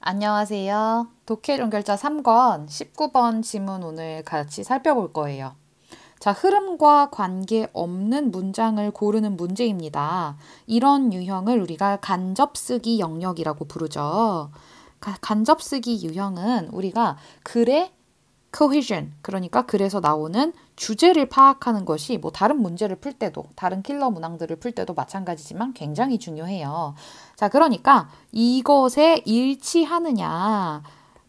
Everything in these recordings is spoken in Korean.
안녕하세요. 독해 종결자 3권 19번 지문 오늘 같이 살펴볼 거예요. 자, 흐름과 관계없는 문장을 고르는 문제입니다. 이런 유형을 우리가 간접쓰기 영역이라고 부르죠. 간접쓰기 유형은 우리가 글의 cohesion 그러니까 그래서 나오는 주제를 파악하는 것이 뭐 다른 문제를 풀 때도 다른 킬러 문항들을 풀 때도 마찬가지지만 굉장히 중요해요. 자 그러니까 이것에 일치하느냐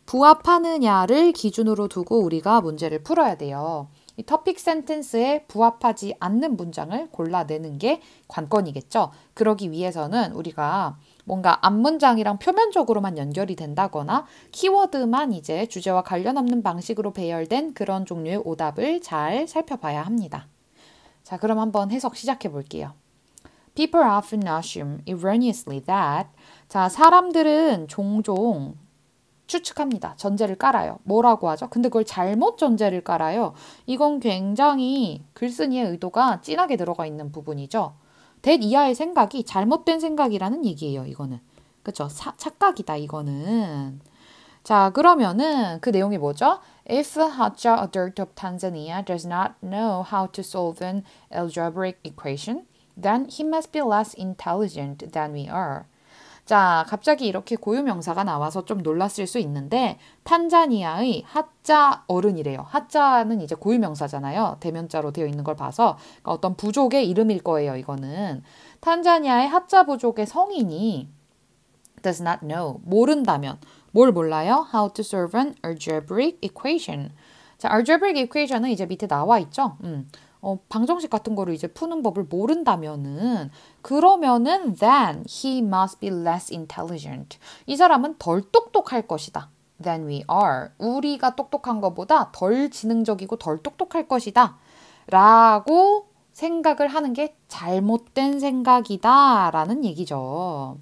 부합하느냐를 기준으로 두고 우리가 문제를 풀어야 돼요. 이 topic sentence에 부합하지 않는 문장을 골라내는 게 관건이겠죠. 그러기 위해서는 우리가 뭔가 앞문장이랑 표면적으로만 연결이 된다거나 키워드만 이제 주제와 관련 없는 방식으로 배열된 그런 종류의 오답을 잘 살펴봐야 합니다. 자, 그럼 한번 해석 시작해 볼게요. People often assume erroneously that 자, 사람들은 종종 추측합니다. 전제를 깔아요. 뭐라고 하죠? 근데 그걸 잘못 전제를 깔아요. 이건 굉장히 글쓴이의 의도가 진하게 들어가 있는 부분이죠. that 이하의 생각이 잘못된 생각이라는 얘기예요. 이거는. 그렇죠? 사, 착각이다 이거는. 자, 그러면은 그 내용이 뭐죠? If Haja adult of Tanzania does not know how to solve an algebraic equation, then he must be less intelligent than we are. 자, 갑자기 이렇게 고유 명사가 나와서 좀 놀랐을 수 있는데 탄자니아의 하자 어른이래요. 하자는 이제 고유 명사잖아요. 대면자로 되어 있는 걸 봐서 그러니까 어떤 부족의 이름일 거예요. 이거는 탄자니아의 하자 부족의 성인이 does not know 모른다면 뭘 몰라요? How to solve an algebraic equation. 자, algebraic equation은 이제 밑에 나와 있죠. 음. 어, 방정식 같은 거를 이제 푸는 법을 모른다면은 그러면은 then he must be less intelligent. 이 사람은 덜 똑똑할 것이다. than we are. 우리가 똑똑한 것보다 덜 지능적이고 덜 똑똑할 것이다. 라고 생각을 하는 게 잘못된 생각이다. 라는 얘기죠.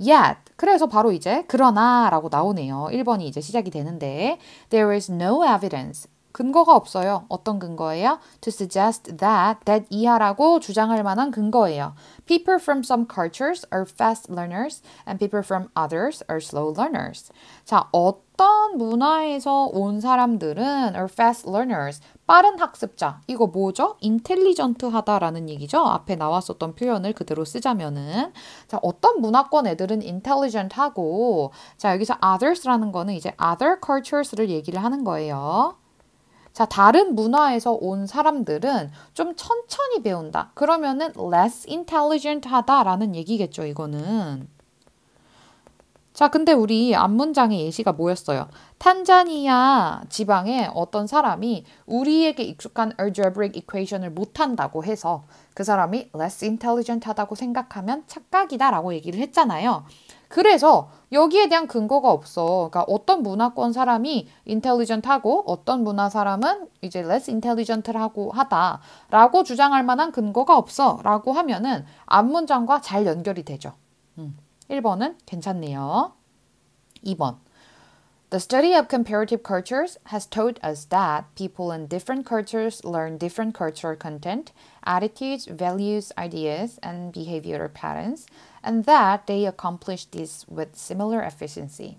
yet. 그래서 바로 이제 그러나 라고 나오네요. 1번이 이제 시작이 되는데 there is no evidence 근거가 없어요. 어떤 근거예요? To suggest that, that 이하라고 주장할 만한 근거예요. People from some cultures are fast learners and people from others are slow learners. 자, 어떤 문화에서 온 사람들은 are fast learners, 빠른 학습자. 이거 뭐죠? 인텔리전트하다라는 얘기죠. 앞에 나왔었던 표현을 그대로 쓰자면은 자, 어떤 문화권 애들은 intelligent하고 자, 여기서 others라는 거는 이제 other cultures를 얘기를 하는 거예요. 자, 다른 문화에서 온 사람들은 좀 천천히 배운다. 그러면은 less intelligent 하다라는 얘기겠죠, 이거는. 자, 근데 우리 앞문장의 예시가 뭐였어요? 탄자니아 지방에 어떤 사람이 우리에게 익숙한 algebraic equation을 못한다고 해서 그 사람이 less intelligent 하다고 생각하면 착각이다라고 얘기를 했잖아요. 그래서 여기에 대한 근거가 없어. 그러니까 어떤 문화권 사람이 intelligent하고 어떤 문화 사람은 이제 less intelligent하고 하다라고 주장할 만한 근거가 없어라고 하면은 앞문장과 잘 연결이 되죠. 음. 1번은 괜찮네요. 2번 The study of comparative cultures has told us that people in different cultures learn different cultural content, attitudes, values, ideas, and behavioral patterns. and that they accomplish this with similar efficiency.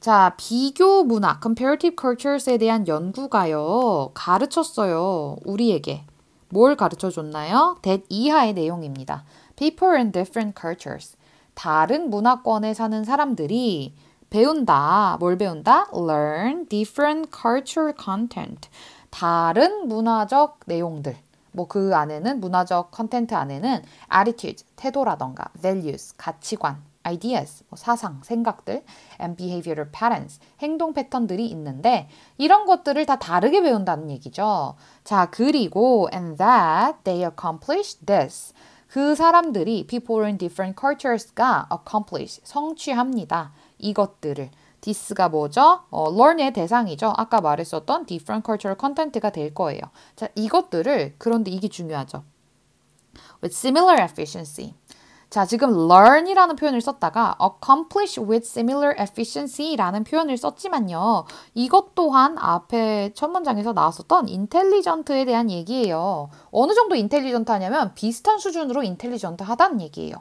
자, 비교 문화, comparative cultures에 대한 연구가요, 가르쳤어요. 우리에게. 뭘 가르쳐 줬나요? that 이하의 내용입니다. People in different cultures. 다른 문화권에 사는 사람들이 배운다. 뭘 배운다? learn different culture content. 다른 문화적 내용들. 뭐그 안에는 문화적 컨텐트 안에는 attitudes, 태도라던가 values, 가치관, ideas, 뭐 사상, 생각들, and behavioral patterns, 행동 패턴들이 있는데 이런 것들을 다 다르게 배운다는 얘기죠. 자, 그리고 and that they accomplish this. 그 사람들이 people in different cultures가 accomplish, 성취합니다. 이것들을. this가 뭐죠? 어, learn의 대상이죠. 아까 말했었던 different cultural content가 될 거예요. 자, 이것들을 그런데 이게 중요하죠. with similar efficiency. 자, 지금 learn이라는 표현을 썼다가 accomplish with similar efficiency라는 표현을 썼지만요. 이것 또한 앞에 첫 문장에서 나왔었던 intelligent에 대한 얘기예요. 어느 정도 intelligent하냐면 비슷한 수준으로 intelligent하다는 얘기예요.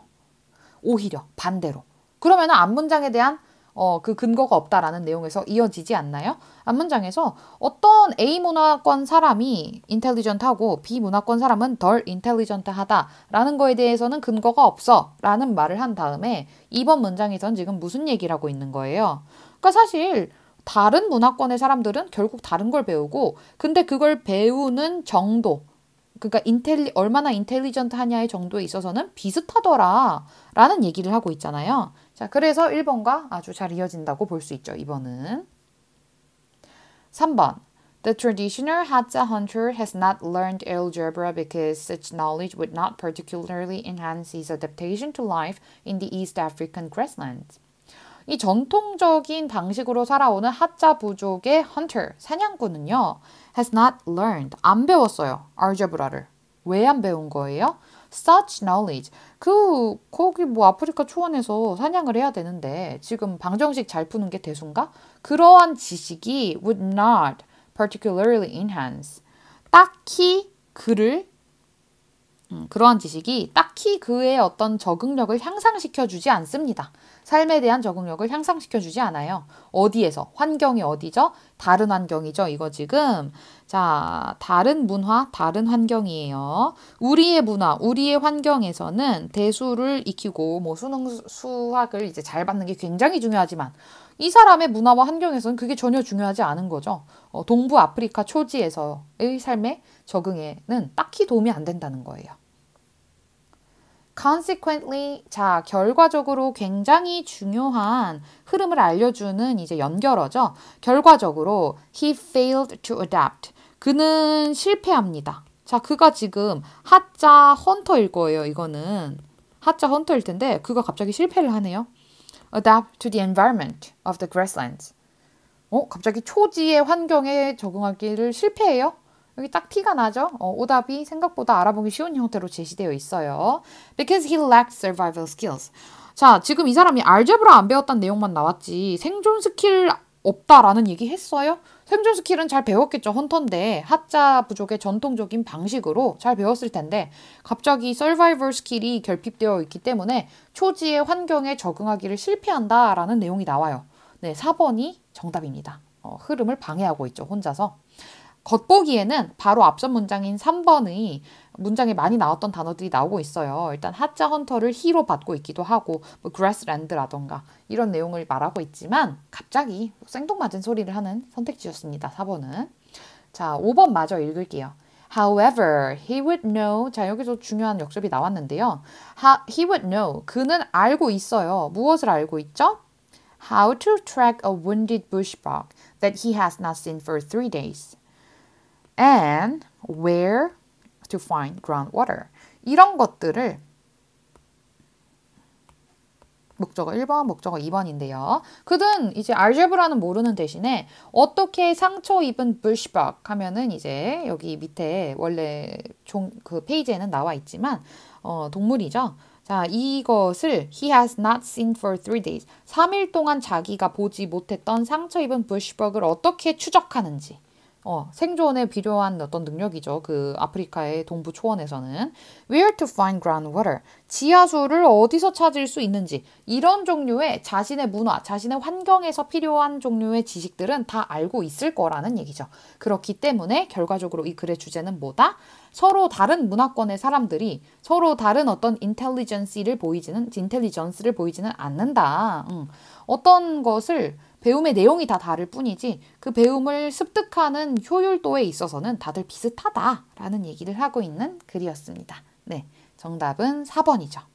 오히려 반대로. 그러면 앞 문장에 대한 어, 그 근거가 없다라는 내용에서 이어지지 않나요? 앞문장에서 어떤 A 문화권 사람이 인텔리전트하고 B 문화권 사람은 덜 인텔리전트하다라는 거에 대해서는 근거가 없어라는 말을 한 다음에 이번 문장에선 지금 무슨 얘기를하고 있는 거예요? 그러니까 사실 다른 문화권의 사람들은 결국 다른 걸 배우고 근데 그걸 배우는 정도 그러니까 인텔리 얼마나 인텔리전트 하냐의 정도에 있어서는 비슷하더라라는 얘기를 하고 있잖아요. 자, 그래서 1번과 아주 잘 이어진다고 볼 수 있죠. 2번은. 3번. The traditional Hadza hunter has not learned algebra because such knowledge would not particularly enhance his adaptation to life in the East African grasslands. 이 전통적인 방식으로 살아오는 하자 부족의 hunter, 사냥꾼은요, has not learned, 안 배웠어요, algebra를. 왜 안 배운 거예요? such knowledge. 그 거기 뭐 아프리카 초원에서 사냥을 해야 되는데 지금 방정식 잘 푸는 게 대수인가? 그러한 지식이 would not particularly enhance. 딱히 그를 음, 그러한 지식이 딱히 그의 어떤 적응력을 향상시켜주지 않습니다. 삶에 대한 적응력을 향상시켜주지 않아요. 어디에서? 환경이 어디죠? 다른 환경이죠. 이거 지금. 자, 다른 문화, 다른 환경이에요. 우리의 문화, 우리의 환경에서는 대수를 익히고 뭐 수능 수학을 이제 잘 받는 게 굉장히 중요하지만 이 사람의 문화와 환경에서는 그게 전혀 중요하지 않은 거죠. 어, 동부 아프리카 초지에서의 삶에 적응에는 딱히 도움이 안 된다는 거예요. consequently 자 결과적으로 굉장히 중요한 흐름을 알려주는 이제 연결어죠. 결과적으로 he failed to adapt. 그는 실패합니다. 자 그가 지금 하자 헌터일 거예요. 이거는 하자 헌터일 텐데 그가 갑자기 실패를 하네요. adapt to the environment of the grasslands. 어 갑자기 초지의 환경에 적응하기를 실패해요? 여기 딱 티가 나죠? 어, 오답이 생각보다 알아보기 쉬운 형태로 제시되어 있어요. Because he lacked survival skills. 자, 지금 이 사람이 알제브라 안 배웠다는 내용만 나왔지 생존 스킬 없다라는 얘기 했어요? 생존 스킬은 잘 배웠겠죠. 헌터인데 하자 부족의 전통적인 방식으로 잘 배웠을 텐데 갑자기 서바이벌 스킬이 결핍되어 있기 때문에 초지의 환경에 적응하기를 실패한다라는 내용이 나와요. 네, 4번이 정답입니다. 어, 흐름을 방해하고 있죠. 혼자서. 겉보기에는 바로 앞전 문장인 3번의 문장에 많이 나왔던 단어들이 나오고 있어요. 일단 하자 헌터를 히로 받고 있기도 하고 뭐 그라스랜드라던가 이런 내용을 말하고 있지만 갑자기 생동맞은 소리를 하는 선택지였습니다. 4번은. 자, 5번 마저 읽을게요. However, he would know. 자, 여기서 중요한 역습이 나왔는데요. He would know. 그는 알고 있어요. 무엇을 알고 있죠? How to track a wounded bushbok that he has not seen for three days. and where to find groundwater. 이런 것들을 목적어 1번, 목적어 2번인데요. 그는 이제 알제브라는 모르는 대신에 어떻게 상처 입은 불시박 하면은 이제 여기 밑에 원래 종, 그 페이지에는 나와 있지만 어, 동물이죠. 자, 이것을 he has not seen for three days. 3일 동안 자기가 보지 못했던 상처 입은 불시박을 어떻게 추적하는지 어, 생존에 필요한 어떤 능력이죠. 그 아프리카의 동부 초원에서는 where to find groundwater 지하수를 어디서 찾을 수 있는지 이런 종류의 자신의 문화, 자신의 환경에서 필요한 종류의 지식들은 다 알고 있을 거라는 얘기죠. 그렇기 때문에 결과적으로 이 글의 주제는 뭐다? 서로 다른 문화권의 사람들이 서로 다른 어떤 인텔리전스를 보이지는 인텔리전스를 보이지는 않는다. 음, 어떤 것을 배움의 내용이 다 다를 뿐이지 그 배움을 습득하는 효율도에 있어서는 다들 비슷하다라는 얘기를 하고 있는 글이었습니다. 네, 정답은 4번이죠.